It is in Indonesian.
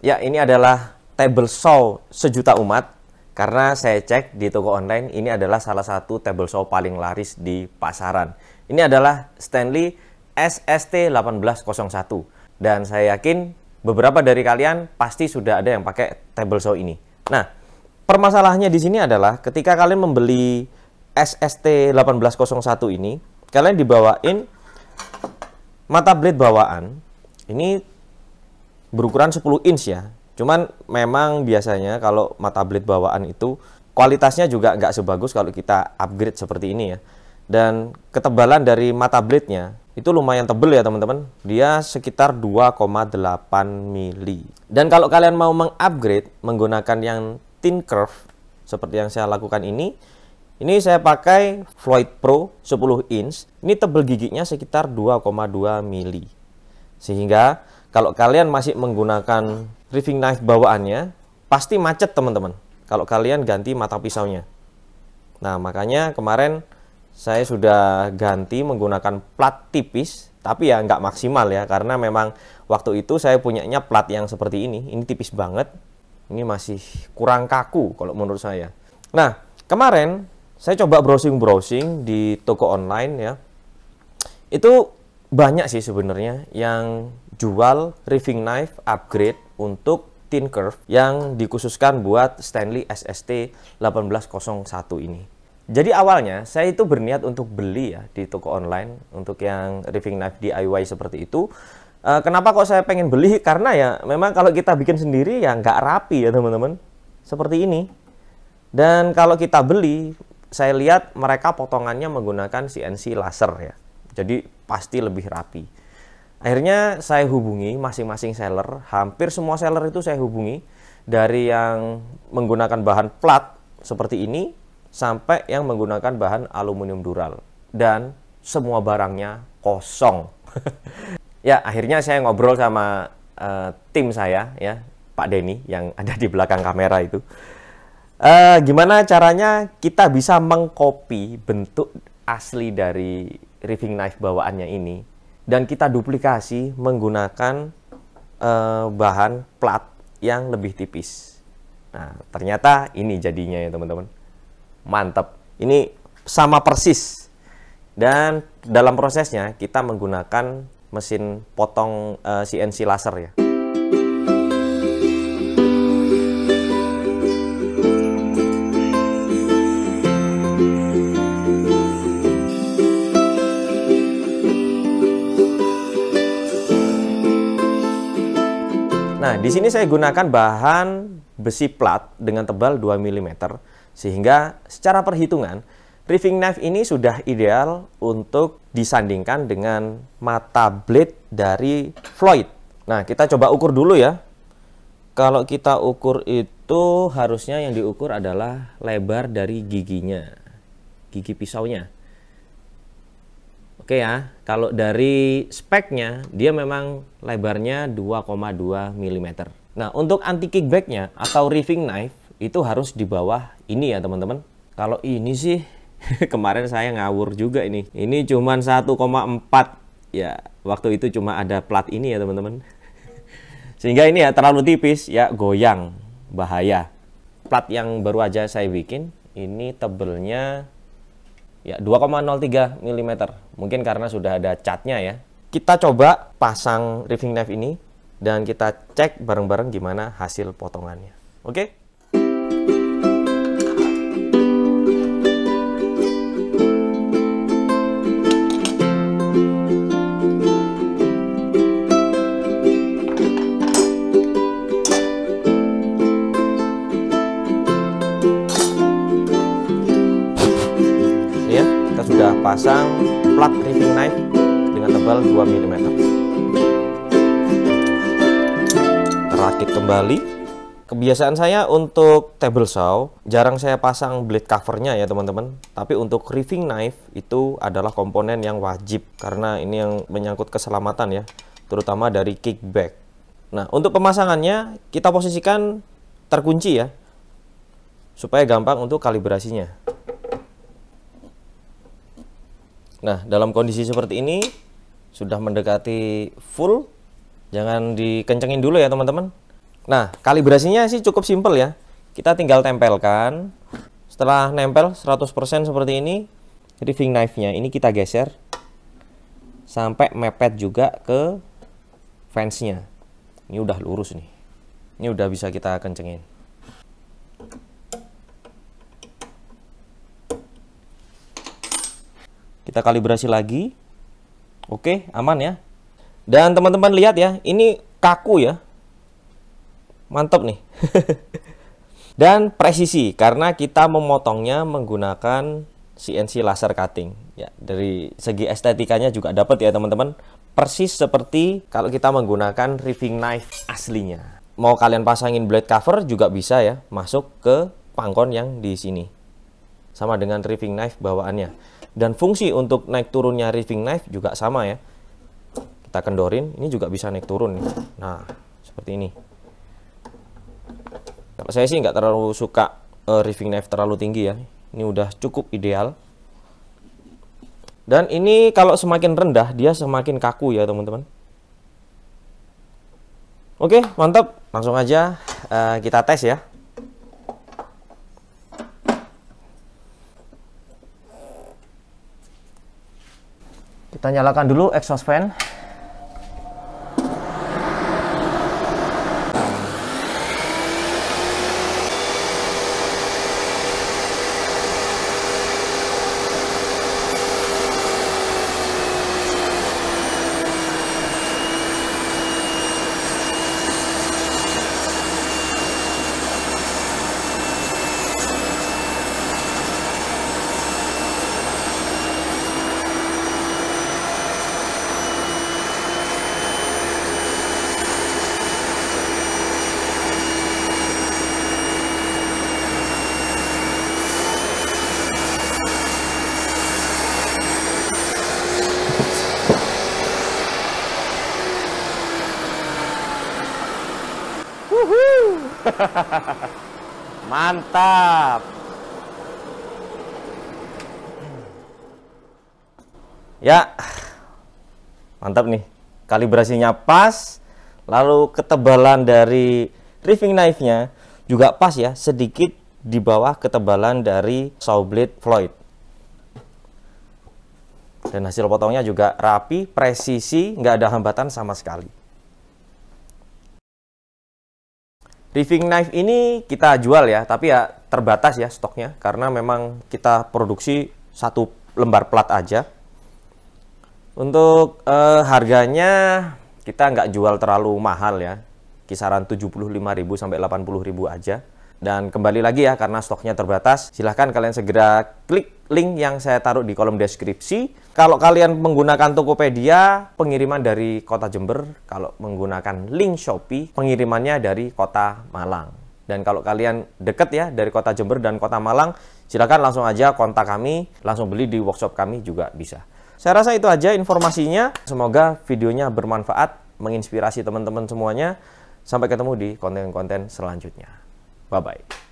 Ya, ini adalah table saw sejuta umat karena saya cek di toko online ini adalah salah satu table saw paling laris di pasaran. Ini adalah Stanley SST 1801 dan saya yakin beberapa dari kalian pasti sudah ada yang pakai table saw ini. Nah, permasalahannya di sini adalah ketika kalian membeli SST 1801 ini, kalian dibawain mata blade bawaan. Ini berukuran 10 inch ya. Cuman memang biasanya kalau mata blade bawaan itu kualitasnya juga nggak sebagus kalau kita upgrade seperti ini ya. Dan ketebalan dari mata blade-nya itu lumayan tebel ya teman-teman. Dia sekitar 2,8 mili. Dan kalau kalian mau mengupgrade menggunakan yang thin curve seperti yang saya lakukan ini, ini saya pakai Floyd Pro 10 inch. Ini tebel giginya sekitar 2,2 mili. Sehingga kalau kalian masih menggunakan riving knife bawaannya, pasti macet teman-teman. Kalau kalian ganti mata pisaunya. Nah, makanya kemarin saya sudah ganti menggunakan plat tipis, tapi ya nggak maksimal ya, karena memang waktu itu saya punyanya plat yang seperti ini. Ini tipis banget, ini masih kurang kaku kalau menurut saya. Nah, kemarin saya coba browsing-browsing di toko online ya. Itu banyak sih sebenarnya yang jual riving knife upgrade untuk tin curve yang dikhususkan buat Stanley SST 1801 ini. Jadi awalnya saya itu berniat untuk beli ya di toko online untuk yang riving knife DIY seperti itu. Eh, kenapa kok saya pengen beli? Karena ya memang kalau kita bikin sendiri ya nggak rapi ya teman-teman. Seperti ini. Dan kalau kita beli, saya lihat mereka potongannya menggunakan CNC laser ya. Jadi pasti lebih rapi. Akhirnya saya hubungi masing-masing seller, hampir semua seller itu saya hubungi dari yang menggunakan bahan plat seperti ini sampai yang menggunakan bahan aluminium dural dan semua barangnya kosong. ya, akhirnya saya ngobrol sama uh, tim saya ya, Pak Denny yang ada di belakang kamera itu. Uh, gimana caranya kita bisa mengcopy bentuk asli dari riving knife bawaannya ini dan kita duplikasi menggunakan uh, bahan plat yang lebih tipis. Nah, ternyata ini jadinya ya teman-teman. Mantap. Ini sama persis. Dan dalam prosesnya kita menggunakan mesin potong uh, eh, CNC laser ya. Nah, di sini saya gunakan bahan besi plat dengan tebal 2 mm sehingga secara perhitungan Riving knife ini sudah ideal untuk disandingkan dengan mata blade dari Floyd. Nah, kita coba ukur dulu ya. Kalau kita ukur itu harusnya yang diukur adalah lebar dari giginya, gigi pisaunya. Oke ya, kalau dari speknya dia memang lebarnya 2,2 mm. Nah untuk anti kickbacknya atau reefing knife itu harus di bawah ini ya teman-teman. Kalau ini sih kemarin saya ngawur juga ini. Ini cuma 1,4 ya waktu itu cuma ada plat ini ya teman-teman. Sehingga ini ya terlalu tipis ya goyang bahaya. Plat yang baru aja saya bikin ini tebelnya ya 2,03 mm mungkin karena sudah ada catnya ya kita coba pasang riffing knife ini dan kita cek bareng-bareng gimana hasil potongannya oke okay? pasang plat reefing knife dengan tebal 2 mm rakit kembali kebiasaan saya untuk table saw jarang saya pasang blade covernya ya teman-teman tapi untuk reefing knife itu adalah komponen yang wajib karena ini yang menyangkut keselamatan ya terutama dari kickback nah untuk pemasangannya kita posisikan terkunci ya supaya gampang untuk kalibrasinya Nah, dalam kondisi seperti ini sudah mendekati full, jangan dikencengin dulu ya teman-teman. Nah, kalibrasinya sih cukup simple ya. Kita tinggal tempelkan. Setelah nempel 100% seperti ini, riving knife-nya ini kita geser sampai mepet juga ke fence-nya. Ini udah lurus nih. Ini udah bisa kita kencengin. Kita kalibrasi lagi. Oke, aman ya. Dan teman-teman lihat ya, ini kaku ya. Mantap nih. Dan presisi karena kita memotongnya menggunakan CNC laser cutting. Ya, dari segi estetikanya juga dapat ya teman-teman. Persis seperti kalau kita menggunakan riving knife aslinya. Mau kalian pasangin blade cover juga bisa ya, masuk ke pangkon yang di sini. Sama dengan riving knife bawaannya dan fungsi untuk naik turunnya riving knife juga sama ya kita kendorin ini juga bisa naik turun nih. nah seperti ini kalau saya sih nggak terlalu suka uh, riving knife terlalu tinggi ya ini udah cukup ideal dan ini kalau semakin rendah dia semakin kaku ya teman-teman oke mantap langsung aja uh, kita tes ya kita nyalakan dulu exhaust fan Mantap. Ya. Mantap nih. Kalibrasinya pas, lalu ketebalan dari riving knife-nya juga pas ya, sedikit di bawah ketebalan dari saw blade Floyd. Dan hasil potongnya juga rapi, presisi, nggak ada hambatan sama sekali. Riving knife ini kita jual ya, tapi ya terbatas ya stoknya karena memang kita produksi satu lembar plat aja. Untuk eh, harganya kita nggak jual terlalu mahal ya, kisaran 75.000 sampai 80.000 aja. Dan kembali lagi ya, karena stoknya terbatas, silahkan kalian segera klik link yang saya taruh di kolom deskripsi. Kalau kalian menggunakan Tokopedia, pengiriman dari kota Jember. Kalau menggunakan link Shopee, pengirimannya dari kota Malang. Dan kalau kalian deket ya dari kota Jember dan kota Malang, silahkan langsung aja kontak kami, langsung beli di workshop kami juga bisa. Saya rasa itu aja informasinya. Semoga videonya bermanfaat, menginspirasi teman-teman semuanya. Sampai ketemu di konten-konten selanjutnya. Bye-bye.